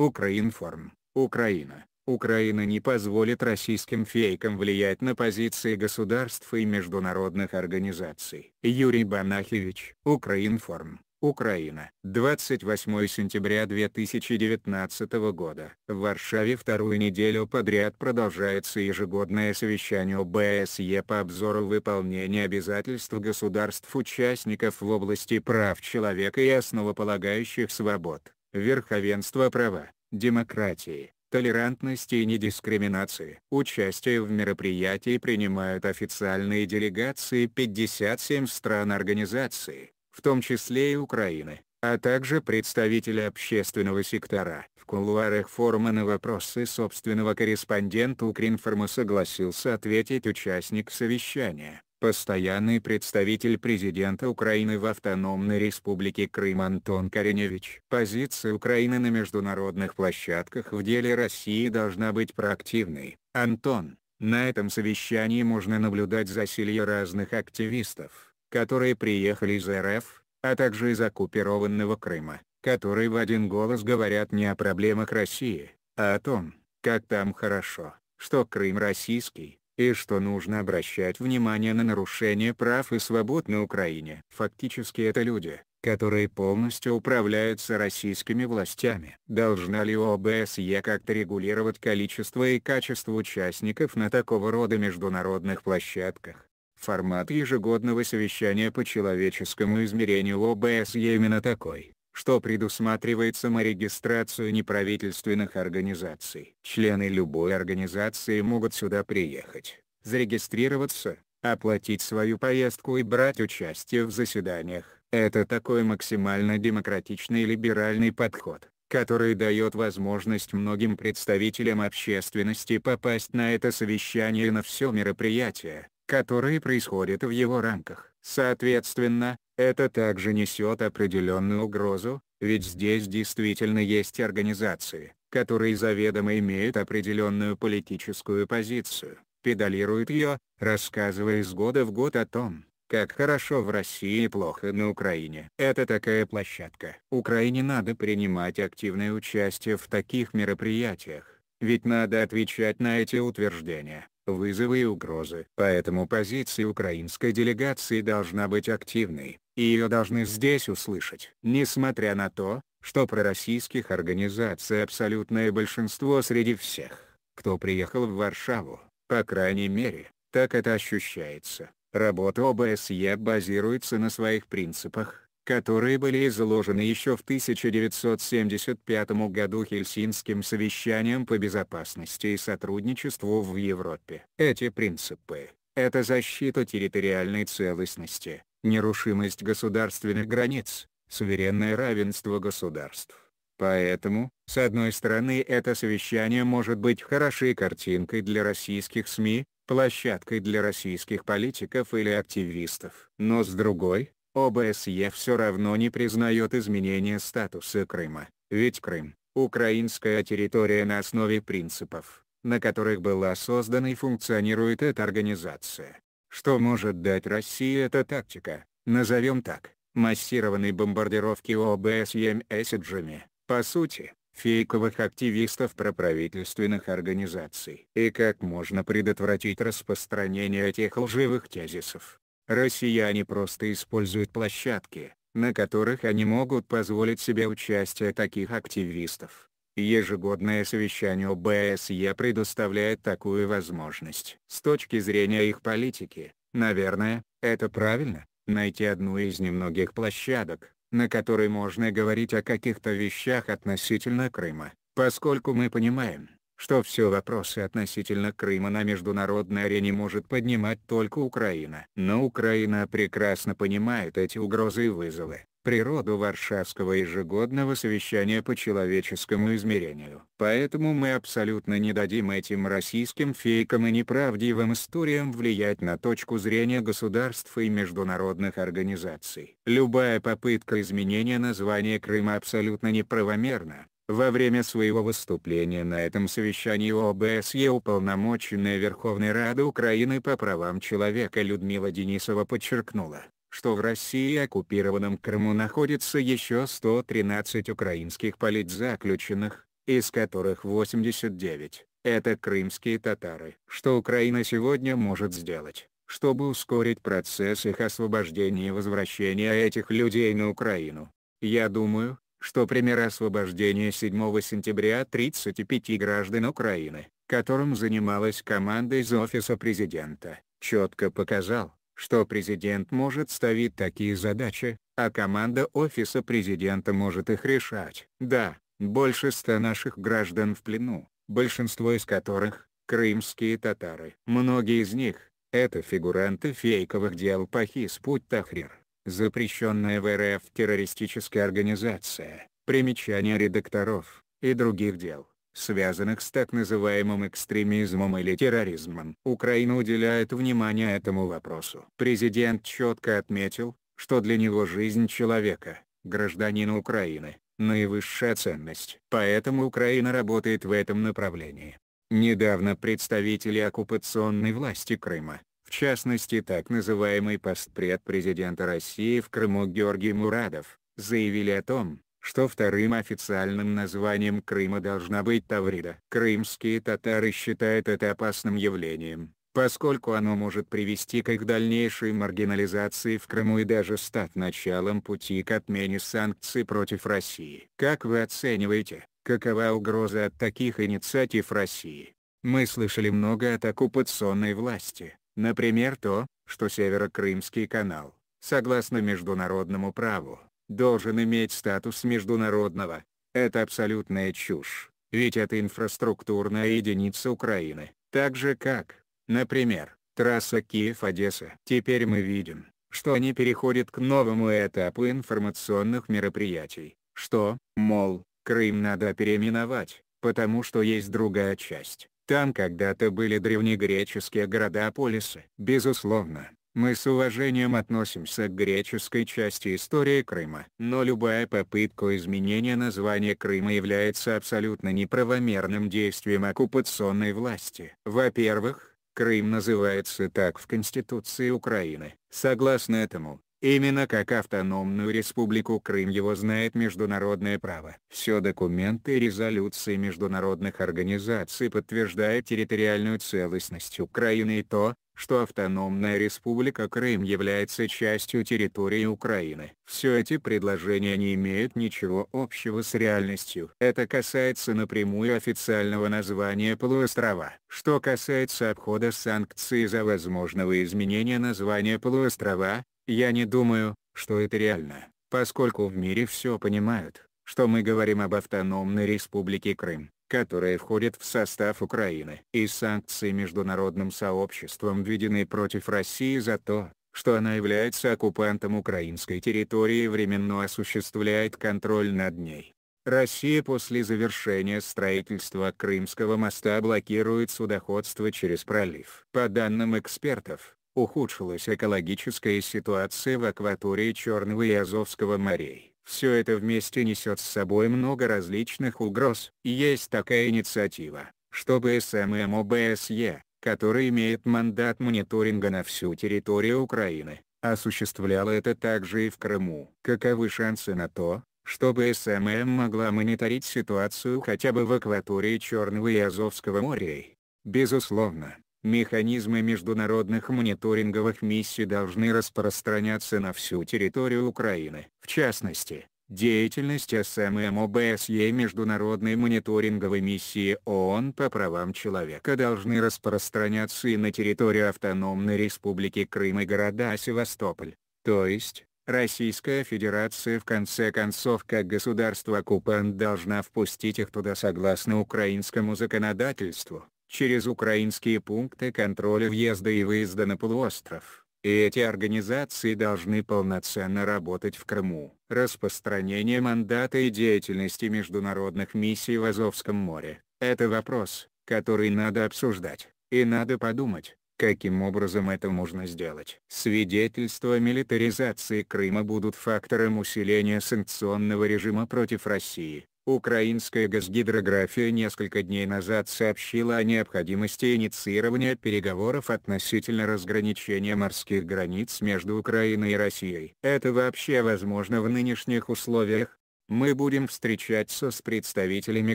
Украинформ, Украина. Украина не позволит российским фейкам влиять на позиции государств и международных организаций. Юрий Банахевич, Украинформ, Украина. 28 сентября 2019 года. В Варшаве вторую неделю подряд продолжается ежегодное совещание ОБСЕ по обзору выполнения обязательств государств-участников в области прав человека и основополагающих свобод. Верховенства права, демократии, толерантности и недискриминации. Участие в мероприятии принимают официальные делегации 57 стран организации, в том числе и Украины, а также представители общественного сектора. В кулуарах форума на вопросы собственного корреспондента Укринформа согласился ответить участник совещания. Постоянный представитель президента Украины в Автономной Республике Крым Антон Кореневич. Позиция Украины на международных площадках в деле России должна быть проактивной. Антон, на этом совещании можно наблюдать за силье разных активистов, которые приехали из РФ, а также из оккупированного Крыма, которые в один голос говорят не о проблемах России, а о том, как там хорошо, что Крым российский, и что нужно обращать внимание на нарушение прав и свобод на Украине. Фактически это люди, которые полностью управляются российскими властями. Должна ли ОБСЕ как-то регулировать количество и качество участников на такого рода международных площадках? Формат ежегодного совещания по человеческому измерению ОБСЕ именно такой что предусматривает саморегистрацию неправительственных организаций. Члены любой организации могут сюда приехать, зарегистрироваться, оплатить свою поездку и брать участие в заседаниях. Это такой максимально демократичный либеральный подход, который дает возможность многим представителям общественности попасть на это совещание и на все мероприятия, которые происходят в его рамках. Соответственно, это также несет определенную угрозу, ведь здесь действительно есть организации, которые заведомо имеют определенную политическую позицию, педалируют ее, рассказывая из года в год о том, как хорошо в России и плохо на Украине. Это такая площадка. Украине надо принимать активное участие в таких мероприятиях, ведь надо отвечать на эти утверждения, вызовы и угрозы. Поэтому позиция украинской делегации должна быть активной и ее должны здесь услышать. Несмотря на то, что пророссийских организаций абсолютное большинство среди всех, кто приехал в Варшаву, по крайней мере, так это ощущается. Работа ОБСЕ базируется на своих принципах, которые были изложены еще в 1975 году Хельсинским совещанием по безопасности и сотрудничеству в Европе. Эти принципы — это защита территориальной целостности, нерушимость государственных границ, суверенное равенство государств. Поэтому, с одной стороны это совещание может быть хорошей картинкой для российских СМИ, площадкой для российских политиков или активистов. Но с другой, ОБСЕ все равно не признает изменения статуса Крыма, ведь Крым – украинская территория на основе принципов, на которых была создана и функционирует эта организация. Что может дать России эта тактика, назовем так, массированной бомбардировки ОБСЕМ эсседжами, по сути, фейковых активистов проправительственных организаций. И как можно предотвратить распространение этих лживых тезисов? Россияне просто используют площадки, на которых они могут позволить себе участие таких активистов. Ежегодное совещание ОБСЕ предоставляет такую возможность. С точки зрения их политики, наверное, это правильно, найти одну из немногих площадок, на которой можно говорить о каких-то вещах относительно Крыма, поскольку мы понимаем, что все вопросы относительно Крыма на международной арене может поднимать только Украина. Но Украина прекрасно понимает эти угрозы и вызовы, природу Варшавского ежегодного совещания по человеческому измерению. Поэтому мы абсолютно не дадим этим российским фейкам и неправдивым историям влиять на точку зрения государств и международных организаций. Любая попытка изменения названия Крыма абсолютно неправомерна. Во время своего выступления на этом совещании ОБСЕ уполномоченная Верховной Рады Украины по правам человека Людмила Денисова подчеркнула, что в России и оккупированном Крыму находится еще 113 украинских политзаключенных, из которых 89 – это крымские татары. Что Украина сегодня может сделать, чтобы ускорить процесс их освобождения и возвращения этих людей на Украину? Я думаю, что пример освобождения 7 сентября 35 граждан Украины, которым занималась команда из Офиса Президента, четко показал, что президент может ставить такие задачи, а команда офиса президента может их решать. Да, больше ста наших граждан в плену, большинство из которых – крымские татары. Многие из них – это фигуранты фейковых дел по Хиспут Тахрир, запрещенная в РФ террористическая организация, примечания редакторов, и других дел связанных с так называемым экстремизмом или терроризмом. Украина уделяет внимание этому вопросу. Президент четко отметил, что для него жизнь человека, гражданина Украины, наивысшая ценность. Поэтому Украина работает в этом направлении. Недавно представители оккупационной власти Крыма, в частности так называемый постпред президента России в Крыму Георгий Мурадов, заявили о том, что вторым официальным названием Крыма должна быть Таврида. Крымские татары считают это опасным явлением, поскольку оно может привести к их дальнейшей маргинализации в Крыму и даже стать началом пути к отмене санкций против России. Как вы оцениваете, какова угроза от таких инициатив России? Мы слышали много от оккупационной власти, например то, что Северокрымский канал, согласно международному праву, должен иметь статус международного. Это абсолютная чушь, ведь это инфраструктурная единица Украины, так же как, например, трасса Киев-Одесса. Теперь мы видим, что они переходят к новому этапу информационных мероприятий, что, мол, Крым надо переименовать, потому что есть другая часть. Там когда-то были древнегреческие города-полисы. Безусловно, мы с уважением относимся к греческой части истории Крыма. Но любая попытка изменения названия Крыма является абсолютно неправомерным действием оккупационной власти. Во-первых, Крым называется так в Конституции Украины. Согласно этому, Именно как автономную республику Крым его знает международное право. Все документы и резолюции международных организаций подтверждают территориальную целостность Украины и то, что автономная республика Крым является частью территории Украины. Все эти предложения не имеют ничего общего с реальностью. Это касается напрямую официального названия полуострова. Что касается обхода санкций за возможного изменения названия полуострова, я не думаю, что это реально, поскольку в мире все понимают, что мы говорим об автономной республике Крым, которая входит в состав Украины. И санкции международным сообществом введены против России за то, что она является оккупантом украинской территории и временно осуществляет контроль над ней. Россия после завершения строительства Крымского моста блокирует судоходство через пролив. По данным экспертов, ухудшилась экологическая ситуация в акватории Черного и Азовского морей. Все это вместе несет с собой много различных угроз. есть такая инициатива, чтобы СММ эм эм ОБСЕ, который имеет мандат мониторинга на всю территорию Украины, осуществляла это также и в Крыму. Каковы шансы на то, чтобы СММ эм могла мониторить ситуацию хотя бы в акватории Черного и Азовского морей? Безусловно, Механизмы международных мониторинговых миссий должны распространяться на всю территорию Украины. В частности, деятельность СММОБСЕ Международной мониторинговой миссии ООН по правам человека должны распространяться и на территорию Автономной Республики Крым и города Севастополь, то есть, Российская Федерация в конце концов как государство-оккупант должна впустить их туда согласно украинскому законодательству через украинские пункты контроля въезда и выезда на полуостров. И эти организации должны полноценно работать в Крыму. Распространение мандата и деятельности международных миссий в Азовском море – это вопрос, который надо обсуждать, и надо подумать, каким образом это можно сделать. Свидетельства милитаризации Крыма будут фактором усиления санкционного режима против России, Украинская газгидрография несколько дней назад сообщила о необходимости инициирования переговоров относительно разграничения морских границ между Украиной и Россией. Это вообще возможно в нынешних условиях, мы будем встречаться с представителями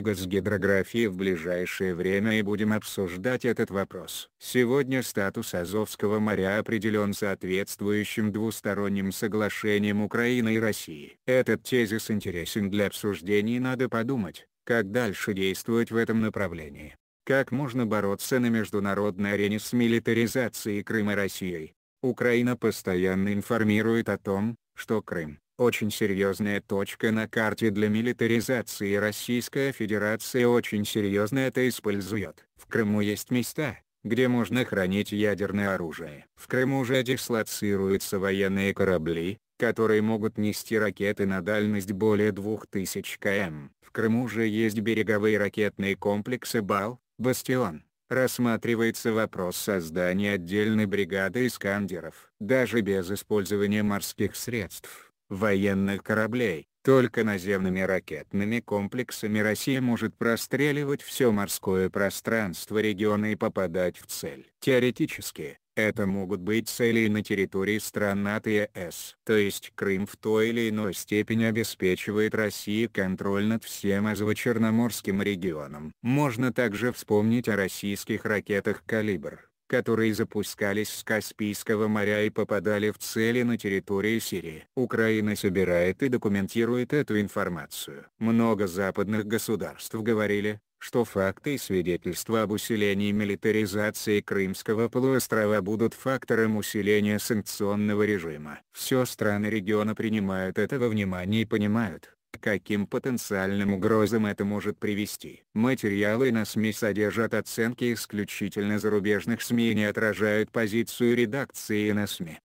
газгидрографии в ближайшее время и будем обсуждать этот вопрос. Сегодня статус Азовского моря определен соответствующим двусторонним соглашением Украины и России. Этот тезис интересен для обсуждений надо подумать, как дальше действовать в этом направлении. Как можно бороться на международной арене с милитаризацией Крыма Россией? Украина постоянно информирует о том, что Крым очень серьезная точка на карте для милитаризации Российская Федерация очень серьезно это использует. В Крыму есть места, где можно хранить ядерное оружие. В Крыму уже дислоцируются военные корабли, которые могут нести ракеты на дальность более 2000 км. В Крыму же есть береговые ракетные комплексы «Бал», «Бастион». Рассматривается вопрос создания отдельной бригады «Искандеров». Даже без использования морских средств, военных кораблей. Только наземными ракетными комплексами Россия может простреливать все морское пространство региона и попадать в цель. Теоретически, это могут быть цели на территории стран АТС. То есть Крым в той или иной степени обеспечивает России контроль над всем Азово-Черноморским регионом. Можно также вспомнить о российских ракетах «Калибр», которые запускались с Каспийского моря и попадали в цели на территории Сирии. Украина собирает и документирует эту информацию. Много западных государств говорили, что факты и свидетельства об усилении милитаризации Крымского полуострова будут фактором усиления санкционного режима. Все страны региона принимают это во внимание и понимают, к каким потенциальным угрозам это может привести. Материалы на СМИ содержат оценки исключительно зарубежных СМИ и не отражают позицию редакции на СМИ.